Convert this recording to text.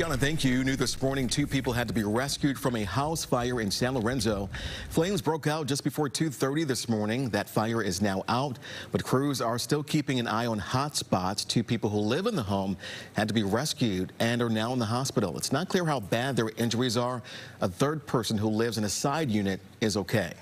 Donna, thank you. New this morning, two people had to be rescued from a house fire in San Lorenzo. Flames broke out just before 2.30 this morning. That fire is now out, but crews are still keeping an eye on hot spots. Two people who live in the home had to be rescued and are now in the hospital. It's not clear how bad their injuries are. A third person who lives in a side unit is okay.